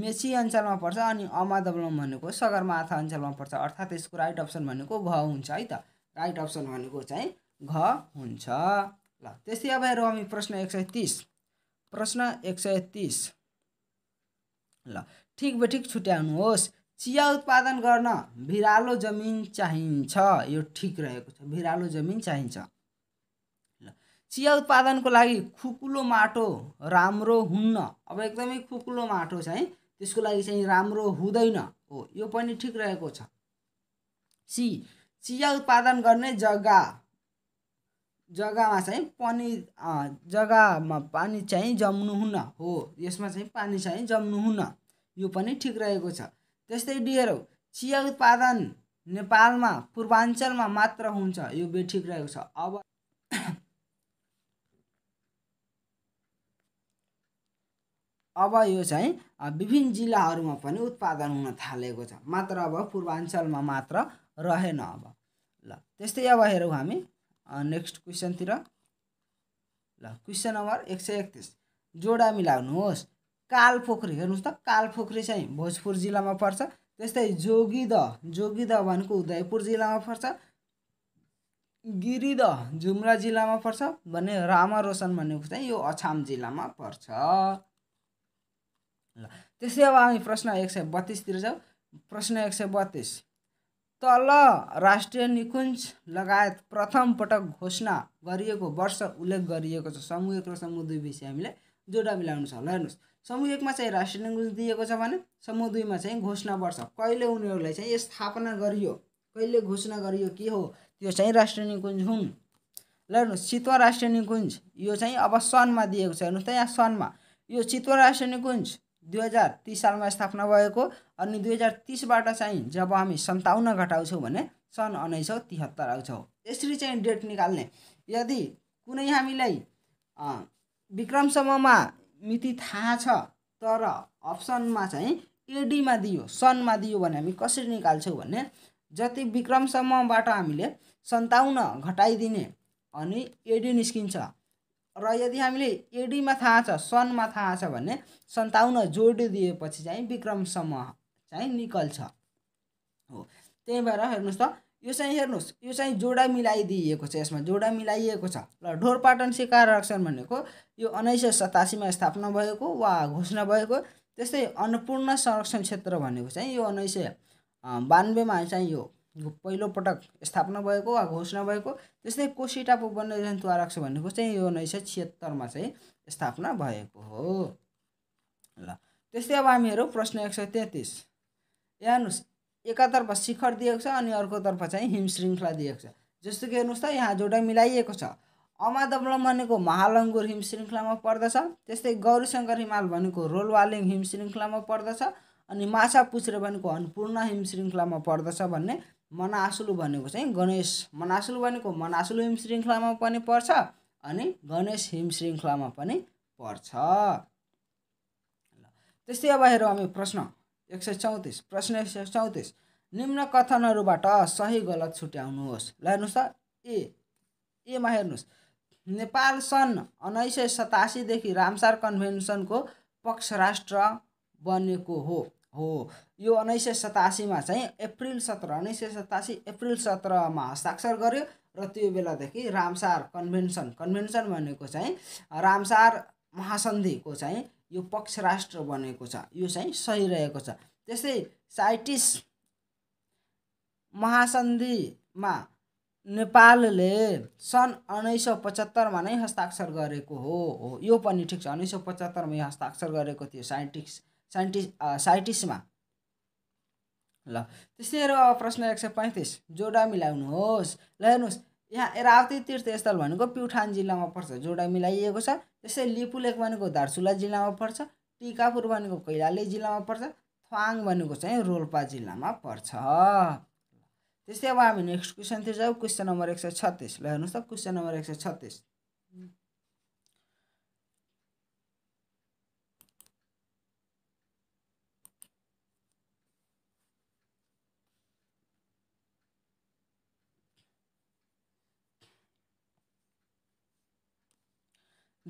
मेची अञ्चलमा पर्छ अनि अमादवलम भनेको सगरमाथा अञ्चलमा पर्छ अर्थात् यसको राइट अप्सन भनेको घ हुन्छ है त राइट अप्सन भनेको चाहिँ घ हुन्छ ल त्यस्तै अब हेरौँ हामी प्रश्न एक सय तिस प्रश्न एक सय तिस ल ठिक बेठिक छुट्याउनुहोस् चिया उत्पादन गर्न भिरालो जमिन चाहिन्छ यो ठिक रहेको छ भिरालो जमिन चाहिन्छ चिया उत्पादनको लागि खुकुलो माटो राम्रो हुन्न अब एकदमै खुकुलो माटो छ है त्यसको लागि चाहिँ राम्रो हुँदैन हो यो पनि ठिक रहेको छ सी चिया उत्पादन गर्ने जग्गा जग्गामा चाहिँ पानी जग्गामा पानी चाहिँ हुन्न हो यसमा चाहिँ पानी चाहिँ हुन्न यो पनि ठिक रहेको छ त्यस्तै डियरौ चिया उत्पादन नेपालमा पूर्वाञ्चलमा मात्र हुन्छ यो बेठिक रहेको छ अब अब यो चाहिँ विभिन्न जिल्लाहरूमा पनि उत्पादन हुन थालेको छ मात्र अब पूर्वाञ्चलमा मात्र रहेन अब ल त्यस्तै अब हेरौँ हामी नेक्स्ट क्वेसनतिर ल क्वेसन नम्बर एक सय एकतिस जोडा मिलाउनुहोस् कालपोखरी हेर्नुहोस् त कालपोखरी चाहिँ भोजपुर जिल्लामा पर्छ त्यस्तै जोगिद जोगिद भनेको उदयपुर जिल्लामा पर्छ गिरिद जुम्ला जिल्लामा पर्छ भने रामा रोशन भनेको चाहिँ यो अछाम जिल्लामा पर्छ ल त्यसै अब हामी प्रश्न एक सय बत्तिसतिर जाउँ प्रश्न एक सय बत्तिस तल राष्ट्रिय निकुञ्ज लगायत प्रथम पटक घोषणा गरिएको वर्ष उल्लेख गरिएको छ समूह एक र समूह दुई विषय हामीले जोडा मिलाउनु छ ल हेर्नुहोस् समूह एकमा चाहिँ राष्ट्रिय निकुञ्ज दिएको छ भने समूह दुईमा चाहिँ घोषणा वर्ष कहिले उनीहरूलाई चाहिँ स्थापना गरियो कहिले घोषणा गरियो के हो त्यो चाहिँ राष्ट्रिय निकुञ्ज हुन् ल हेर्नुहोस् चितवा राष्ट्रिय निकुञ्ज यो चाहिँ अब सनमा दिएको छ हेर्नुहोस् त यहाँ सनमा यो चितवा राष्ट्रिय निकुञ्ज दुई हजार तिस सालमा स्थापना भएको अनि दुई हजार तिसबाट चाहिँ जब हामी सन्ताउन्न घटाउँछौँ भने सन् उन्नाइस सौ तिहत्तर आउँछौँ यसरी चाहिँ डेट निकाल्ने यदि कुनै हामीलाई विक्रम विक्रमसम्ममा मिति थाहा छ तर अप्सनमा चाहिँ एडीमा दियो सनमा दियो भने हामी कसरी निकाल्छौँ भने जति विक्रम विक्रमसम्मबाट हामीले सन्ताउन्न घटाइदिने अनि एडी निस्किन्छ र यदि हामीले एडीमा थाहा छ सनमा थाहा छ भने सन्ताउन्न जोडिदिएपछि चाहिँ विक्रम समूह चाहिँ निकल्छ हो त्यही भएर हेर्नुहोस् त यो चाहिँ हेर्नुहोस् यो चाहिँ जोडा मिलाइदिएको छ यसमा जोडा मिलाइएको छ र ढोरपाटन सिकार रक्षण भनेको यो उन्नाइस सय सतासीमा स्थापना भएको वा घोषणा भएको त्यस्तै अन्नपूर्ण संरक्षण क्षेत्र भनेको चाहिँ यो उन्नाइस सय बानब्बेमा चाहिँ यो पहिलोपटक स्थापना भएको वा घोषणा भएको त्यस्तै कोशी टापु वन्यजन्तु आरक्ष भनेको चाहिँ यो उन्नाइस सय छिहत्तरमा चाहिँ स्थापना भएको हो ल त्यस्तै अब हामीहरू प्रश्न एक सय तेत्तिस यहाँ हेर्नुहोस् एकातर्फ शिखर दिएको छ अनि अर्कोतर्फ चाहिँ हिमशृङ्खला दिएको छ जस्तो कि हेर्नुहोस् त यहाँ जोडा मिलाइएको छ अमादवलम भनेको महालङ्गुर हिमशृङ्खलामा पर्दछ त्यस्तै गौरीशङ्कर हिमाल भनेको रोलवालिङ हिमशृङ्खलामा पर्दछ अनि माछा पुछ्रे भनेको अन्नपूर्ण हिमशृङ्खलामा पर्दछ भन्ने मनासुलु भनेको चाहिँ गणेश मनासुलु भनेको मनासुलु हिम श्रृङ्खलामा पनि पर्छ अनि गणेश हिम श्रृङ्खलामा पनि पर्छ ल त्यस्तै अब हेरौँ हामी प्रश्न एक सय चौतिस प्रश्न एक सय चौतिस निम्न कथनहरूबाट सही गलत छुट्याउनुहोस् ल हेर्नुहोस् त ए एमा हेर्नुहोस् नेपाल सन् उन्नाइस सय सतासीदेखि रामसार कन्भेन्सनको पक्ष राष्ट्र बनेको हो हो यो उन्नाइस सय सतासीमा चाहिँ अप्रिल सत्र उन्नाइस सय सतासी अप्रिल सत्रमा हस्ताक्षर गर्यो र त्यो बेलादेखि रामसार कन्भेन्सन कन्भेन्सन भनेको चाहिँ रामसार महासन्धिको चाहिँ यो पक्ष राष्ट्र बनेको छ यो चाहिँ सही रहेको छ त्यस्तै साइटिस महासन्धिमा नेपालले सन् उन्नाइस सौ पचहत्तरमा नै हस्ताक्षर गरेको हो यो पनि ठिक छ उन्नाइस सौ पचहत्तरमा यो हस्ताक्षर गरेको थियो साइन्टिस्ट साइन्टिस्ट साइटिसमा ल त्यस्तै प्रश्न एक सय पैँतिस जोडा मिलाउनुहोस् ल हेर्नुहोस् यहाँ एरावती तीर्थस्थल भनेको प्युठान जिल्लामा पर्छ जोडा मिलाइएको छ त्यस्तै लिपुलेक भनेको दार्चुला जिल्लामा पर्छ टिकापुर भनेको कैलाली जिल्लामा पर्छ थ्वाङ भनेको चाहिँ रोल्पा जिल्लामा पर्छ त्यस्तै अब हामी नेक्स्ट क्वेसनतिर जाउँ क्वेसन नम्बर एक सय छत्तिस ल हेर्नुहोस् त क्वेसन नम्बर एक सय छत्तिस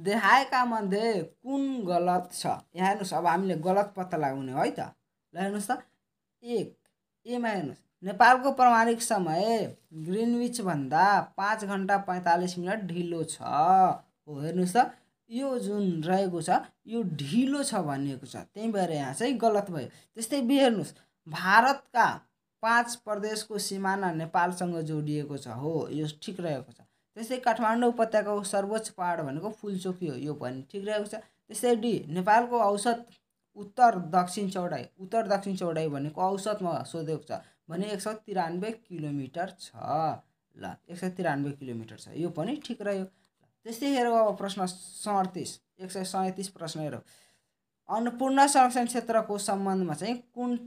देखाएका मध्ये कुन गलत छ यहाँ हेर्नुहोस् अब हामीले गलत पत्ता लगाउने है त ल हेर्नुहोस् त एक एमा हेर्नुहोस् नेपालको प्रमाणिक समय ग्रिनविचभन्दा पाँच घन्टा पैँतालिस मिनट ढिलो छ हो हेर्नुहोस् त यो जुन रहेको छ यो ढिलो छ भनिएको छ त्यही भएर यहाँ चाहिँ गलत भयो त्यस्तै बि हेर्नुहोस् भारतका पाँच प्रदेशको सिमाना नेपालसँग जोडिएको छ हो यो ठिक रहेको छ त्यस्तै काठमाडौँ उपत्यकाको सर्वोच्च पहाड भनेको फुलचोकी हो यो पनि ठिक रहेको छ त्यस्तै डी नेपालको औसत उत्तर दक्षिण चौडाइ उत्तर दक्षिण चौडाइ भनेको औसतमा सोधेको छ भने एक सय तिरानब्बे किलोमिटर छ ल एक सय तिरानब्बे किलोमिटर छ यो पनि ठिक रह्यो त्यस्तै हेरौँ अब प्रश्न सडतिस एक सय सैँतिस प्रश्न हेरौँ अन्नपूर्ण संरक्षण क्षेत्रको सम्बन्धमा चाहिँ कुन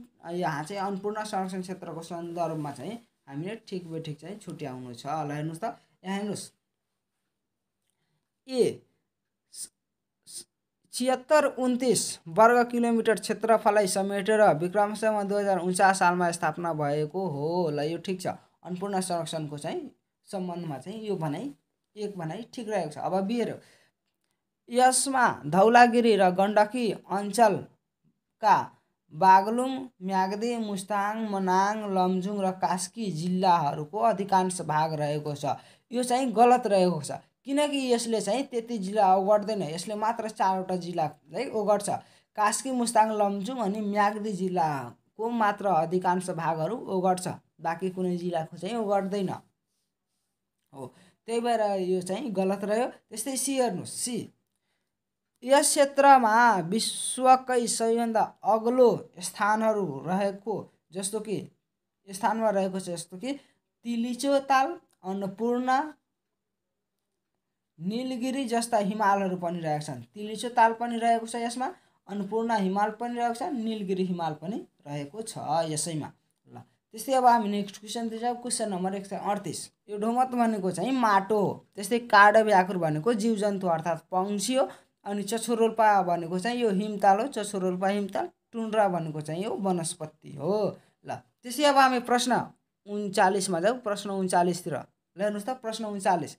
यहाँ चाहिँ अन्नपूर्ण संरक्षण क्षेत्रको सन्दर्भमा चाहिँ हामीले ठिक बेठिक चाहिँ छुट्याउनु छ ल हेर्नुहोस् त यहाँ हेर्नुहोस् ए छिहत्तर उन्तिस वर्ग किलोमिटर क्षेत्रफललाई समेटेर विक्रमसम्म दुई हजार उन्चास सालमा स्थापना भएको हो ल यो ठिक छ अन्नपूर्ण संरक्षणको चाहिँ सम्बन्धमा चाहिँ यो भनाइ एक भनाइ ठिक रहेको छ अब बिहेर यसमा धौलागिरी र गण्डकी अञ्चलका बागलुङ म्याग्दे मुस्ताङ मनाङ लमजुङ र कास्की जिल्लाहरूको अधिकांश भाग रहेको छ यो चाहिँ गलत रहेको छ किनकि यसले चाहिँ त्यति जिल्ला ओगट्दैन यसले मात्र चारवटा जिल्लालाई ओगट्छ कास्की मुस्ताङ लम्जुङ अनि म्याग्दी जिल्लाको मात्र अधिकांश भागहरू ओगट्छ बाँकी कुनै जिल्लाको चाहिँ ओगट्दैन हो त्यही भएर यो चाहिँ गलत रह्यो त्यस्तै सी हेर्नुहोस् सी यस क्षेत्रमा विश्वकै सबैभन्दा अग्लो स्थानहरू रहेको जस्तो कि स्थानमा रहेको छ जस्तो कि तिलिचो ताल अन्नपूर्ण निलगिरी जस्ता हिमालहरू पनि रहेको छन् तिलिचो ताल पनि रहेको छ यसमा अन्नपूर्ण हिमाल पनि रहेको छ निलगिरी हिमाल पनि रहेको छ यसैमा ल त्यस्तै अब हामी नेक्स्ट क्वेसन दिन्छ क्वेसन नम्बर एक सय अडतिस यो ढोमत भनेको चाहिँ माटो हो त्यस्तै काडव व्याकुर भनेको जीव जन्तु अर्थात् पङ्क्षी हो अनि चछोरोल्पा भनेको चाहिँ यो हिमताल हो चछोरोल्पा हिमताल टुन्ड्रा भनेको चाहिँ यो वनस्पति हो ल त्यसै अब हामी प्रश्न उन्चालिसमा जाऊ प्रश्न उन्चालिसतिर ल हेर्नुहोस् त प्रश्न उन्चालिस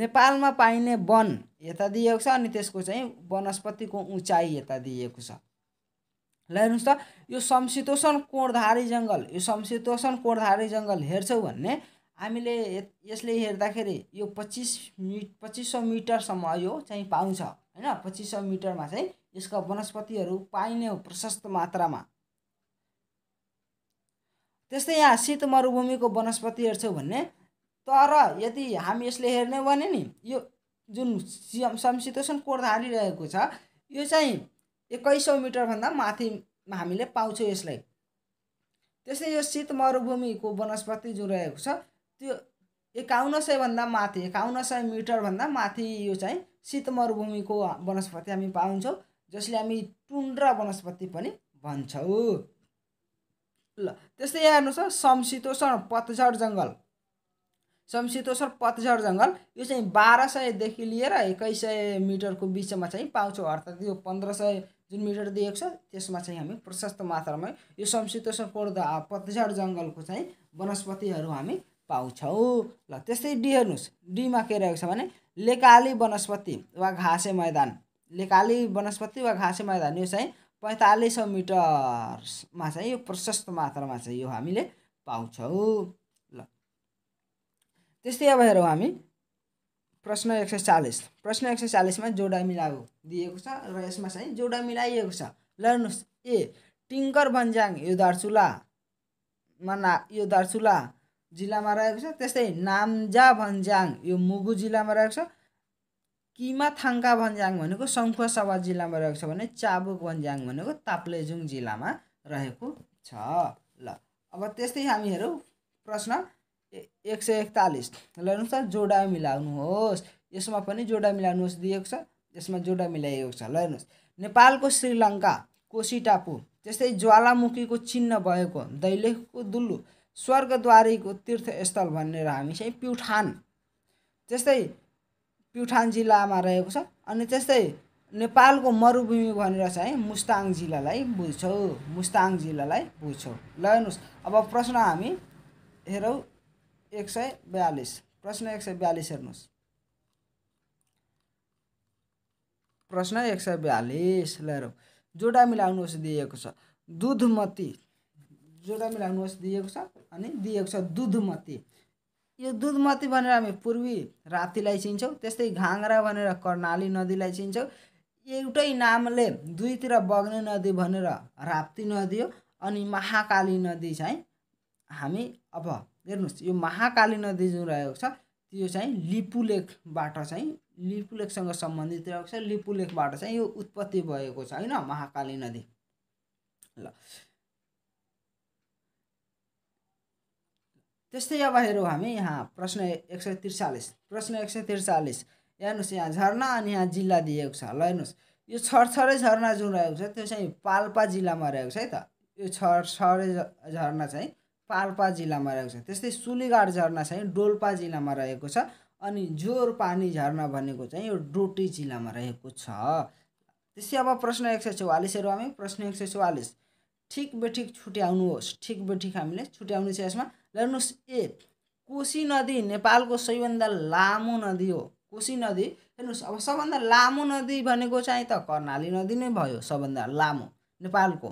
नेपालमा पाइने वन यता दिएको छ अनि त्यसको चाहिँ वनस्पतिको उचाइ यता दिएको छ ल हेर्नुहोस् त यो समशीतोषण कोणधारी जङ्गल यो समशीतोषण कोणधारी जङ्गल हेर्छौँ भने हामीले यसले हेर्दाखेरि यो पच्चिस मि पच्चिस सौ मिटरसम्म यो चाहिँ पाउँछ होइन पच्चिस सौ मिटरमा चाहिँ यसका वनस्पतिहरू पाइने हो प्रशस्त मात्रामा त्यस्तै यहाँ शीत मरुभूमिको वनस्पति हेर्छौँ भने तर यदि हामी यसले हेर्ने भने नि यो जुन समशीतोषण कोर्दा हालिरहेको छ यो चाहिँ एक्काइसौँ मिटरभन्दा माथि हामीले पाउँछौँ यसलाई त्यस्तै यो शीत मरुभूमिको वनस्पति जुन रहेको छ त्यो एकाउन्न सयभन्दा माथि एकाउन्न सय मिटरभन्दा माथि यो चाहिँ शीत मरुभूमिको वनस्पति हामी पाउँछौँ जसले हामी टुन्ड्रा वनस्पति पनि भन्छौँ ल त्यस्तै यहाँ हेर्नुहोस् त समशीतोष्ण पतझड जङ्गल समशीतोष्ण पतझड जङ्गल यो चाहिँ बाह्र सयदेखि लिएर एक्काइस सय मिटरको बिचमा चाहिँ पाउँछौँ अर्थात् यो पन्ध्र सय जुन मिटर दिएको छ त्यसमा चाहिँ हामी प्रशस्त मात्रामा यो समशीतोषण कोर्द पतझड जङ्गलको चाहिँ वनस्पतिहरू हामी पाउँछौँ ल त्यस्तै डी हेर्नुहोस् डीमा के रहेको छ भने लेकाली वनस्पति वा घाँसे मैदान लेकाली वनस्पति वा घाँसे मैदान यो चाहिँ पैँतालिस सौ मिटरमा चाहिँ यो प्रशस्त मात्रामा चाहिँ यो हामीले पाउँछौँ ल त्यस्तै अब हेरौँ हामी प्रश्न एक सय चालिस प्रश्न एक सय चालिसमा जोडा मिलाउ दिएको छ र यसमा चाहिँ जोडा मिलाइएको छ ल हेर्नुहोस् ए टिङ्कर भन्ज्याङ यो दार्चुलामा ना यो दार्चुला जिल्लामा रहेको छ त्यस्तै नाम्जा भन्ज्याङ यो मुगु जिल्लामा रहेको छ किमा थाङ्का भन्ज्याङ भनेको सङ्खुवासभा जिल्लामा रहेको छ भने चाबुक भन्ज्याङ भनेको ताप्लेजुङ जिल्लामा रहेको छ ल अब त्यस्तै हामीहरू प्रश्न प्रश्न एक सय एकतालिस ल हेर्नुहोस् त जोडा मिलाउनुहोस् यसमा पनि जोडा मिलाउनुहोस् दिएको छ यसमा जोडा मिलाइएको छ ल हेर्नुहोस् नेपालको श्रीलङ्का कोसी टापु त्यस्तै ज्वालामुखीको चिन्ह भएको दैलेखको दुल्लु स्वर्गद्वारीको तीर्थस्थल भनेर हामी चाहिँ प्युठान त्यस्तै प्युठान जिल्लामा रहेको छ अनि त्यस्तै नेपालको मरुभूमि भनेर चाहिँ मुस्ताङ जिल्लालाई बुझ्छौँ मुस्ताङ जिल्लालाई बुझ्छौँ ल हेर्नुहोस् अब प्रश्न हामी हेरौँ एक सय बयालिस प्रश्न एक सय बयालिस हेर्नुहोस् प्रश्न एक सय बयालिस ल हेरौँ जोडा मिलाउनुहोस् दिएको छ दुधमती जोडा मिलाउनुहोस् दिएको छ अनि दिएको छ दुधमती यो दुधमती भनेर हामी पूर्वी राप्तीलाई चिन्छौँ त्यस्तै घाँग्रा भनेर कर्णाली नदीलाई चिन्छौँ एउटै नामले दुईतिर बग्ने नदी भनेर राप्ती नदी हो अनि महाकाली नदी चाहिँ हामी अब हेर्नुहोस् यो महाकाली नदी जुन रहेको छ त्यो चाहिँ लिपुलेखबाट चाहिँ लिपुलेखसँग सम्बन्धित रहेको छ लिपुलेखबाट चाहिँ यो उत्पत्ति भएको छ होइन महाकाली नदी ल त्यस्तै अब हेरौँ हामी यहाँ प्रश्न एक सय त्रिचालिस प्रश्न एक सय त्रिचालिस हेर्नुहोस् यहाँ झरना अनि यहाँ जिल्ला दिएको छ ल हेर्नुहोस् यो छरछरै झरना जुन रहेको छ त्यो चाहिँ पाल्पा जिल्लामा रहेको छ है त यो छरछरे झरना चाहिँ पाल्पा जिल्लामा रहेको छ त्यस्तै सुलीगाड झरना चाहिँ डोल्पा जिल्लामा रहेको छ अनि जोर पानी झरना भनेको चाहिँ यो डोटी जिल्लामा रहेको छ त्यस्तै अब प्रश्न एक सय चौवालिसहरू हामी प्रश्न एक सय चौवालिस ठिक बेठिक छुट्याउनुहोस् ठिक बेठिक हामीले छुट्याउनु छ यसमा हेर्नुहोस् ए कोशी नदी नेपालको सबैभन्दा लामो नदी हो कोशी नदी हेर्नुहोस् अब सबभन्दा लामो नदी भनेको चाहिँ त कर्णाली नदी नै भयो सबभन्दा लामो नेपालको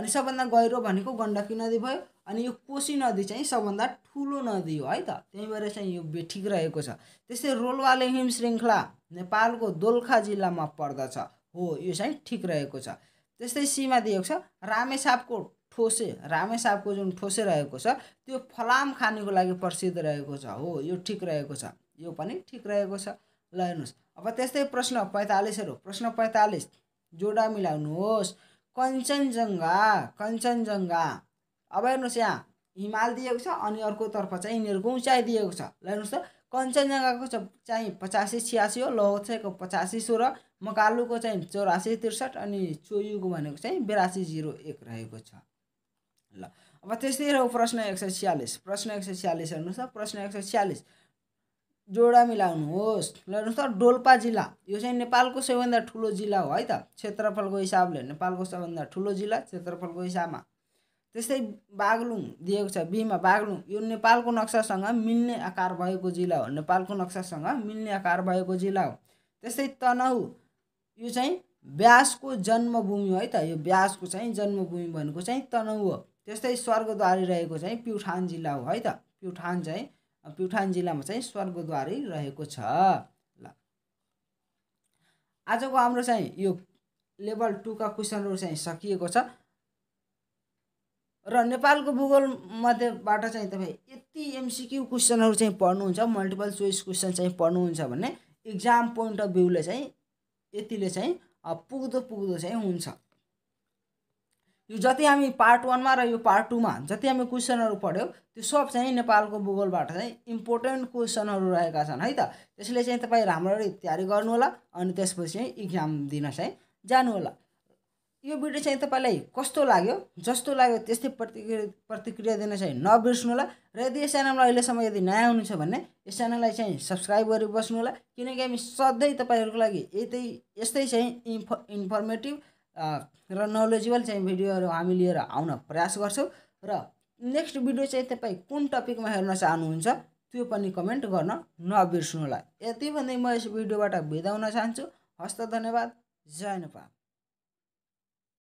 अनि सबभन्दा गहिरो भनेको गण्डकी नदी भयो अनि यो कोशी नदी चाहिँ सबभन्दा ठुलो नदी हो है त त्यही भएर चाहिँ यो ठिक रहेको छ त्यस्तै रोलवाले हिम श्रृङ्खला नेपालको दोलखा जिल्लामा पर्दछ हो यो चाहिँ ठिक रहेको छ त्यस्तै सीमा दिएको छ रामेछापको ठोसे रामे सापको जुन ठोसे रहेको छ त्यो फलाम खानेको लागि प्रसिद्ध रहेको छ हो यो ठिक रहेको छ यो पनि ठिक रहेको छ ल हेर्नुहोस् अब त्यस्तै प्रश्न पैँतालिसहरू प्रश्न पैँतालिस जोडा मिलाउनुहोस् कञ्चनजङ्घा कञ्चनजङ्घा अब हेर्नुहोस् यहाँ हिमाल दिएको छ अनि अर्कोतर्फ चाहिँ यिनीहरूको उचाइ दिएको छ ल हेर्नुहोस् त कञ्चनजङ्घाको चाहिँ पचासी छ्यासी हो लहोत्सेको पचासी सोह्र मकालुको चाहिँ चौरासी त्रिसठ अनि चोयुको भनेको चाहिँ बिरासी जिरो एक रहेको छ ल अब त्यस्तै रह्यो प्रश्न एक सय छ्यालिस प्रश्न एक सय छ्यालिस हेर्नुहोस् त प्रश्न एक सय छ्यालिस जोडा मिलाउनुहोस् ल हेर्नुहोस् त डोल्पा जिल्ला यो चाहिँ नेपालको सबैभन्दा ठुलो जिल्ला हो है त क्षेत्रफलको हिसाबले नेपालको सबैभन्दा ठुलो जिल्ला क्षेत्रफलको हिसाबमा त्यस्तै बागलुङ दिएको छ बिमा बागलुङ यो नेपालको नक्सासँग मिल्ने आकार भएको जिल्ला हो नेपालको नक्सासँग मिल्ने आकार भएको जिल्ला हो त्यस्तै तनहु यो चाहिँ ब्यासको जन्मभूमि हो है त यो ब्यासको चाहिँ जन्मभूमि भनेको चाहिँ तनहु हो त्यस्तै स्वर्गद्वारी रहेको चाहिँ प्युठान जिल्ला हो है त प्युठान चाहिँ प्युठान जिल्लामा चाहिँ स्वर्गद्वारी रहेको छ ल आजको हाम्रो चाहिँ यो लेभल टूका क्वेसनहरू चाहिँ सकिएको छ र नेपालको भूगोल मध्येबाट चाहिँ तपाईँ यति एमसिक्यू क्वेसनहरू चाहिँ पढ्नुहुन्छ मल्टिपल चोइस क्वेसन चाहिँ पढ्नुहुन्छ भने इक्जाम पोइन्ट अफ भ्यूले चाहिँ यतिले चाहिँ पुग्दो पुग्दो चाहिँ हुन्छ यो जति हामी पार्ट वानमा र यो पार्ट टूमा जति हामी क्वेसनहरू पढ्यौँ त्यो सब चाहिँ नेपालको भूगोलबाट चाहिँ इम्पोर्टेन्ट क्वेसनहरू रहेका छन् है त त्यसले चाहिँ तपाईँ राम्ररी तयारी गर्नुहोला अनि त्यसपछि चाहिँ इक्जाम दिन चाहिँ जानुहोला यो भिडियो चाहिँ तपाईँलाई कस्तो लाग्यो जस्तो लाग्यो त्यस्तै प्रतिक्रिया प्रतिक्रिया दिन चाहिँ होला र यदि यस च्यानलमा अहिलेसम्म यदि नयाँ हुनुहुन्छ भने यस च्यानललाई चाहिँ सब्सक्राइब गरिबस्नु होला किनकि हामी सधैँ तपाईँहरूको लागि यतै यस्तै चाहिँ इन्फ इन्फर्मेटिभ र नलेजेबल चाहिँ भिडियोहरू हामी लिएर आउन प्रयास गर्छौँ र नेक्स्ट भिडियो चाहिँ तपाईँ कुन टपिकमा हेर्न चाहनुहुन्छ त्यो पनि कमेन्ट गर्न नबिर्सनु होला यति भन्दै म यस भिडियोबाट बिदा हुन चाहन्छु हस्त धन्यवाद जय नेपाल